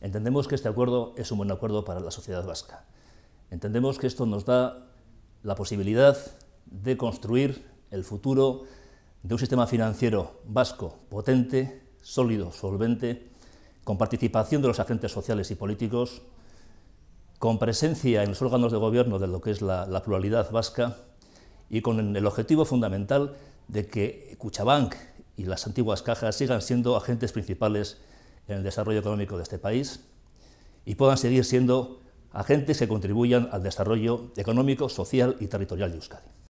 Entendemos que este acuerdo es un buen acuerdo para la sociedad vasca. Entendemos que esto nos da la posibilidad de construir el futuro de un sistema financiero vasco potente, sólido, solvente, con participación de los agentes sociales y políticos, con presencia en los órganos de gobierno de lo que es la, pluralidad vasca y con el objetivo fundamental de que Cuchabank y las antiguas cajas sigan siendo agentes principales en el desarrollo económico de este país y puedan seguir siendo agentes que contribuyan al desarrollo económico, social y territorial de Euskadi.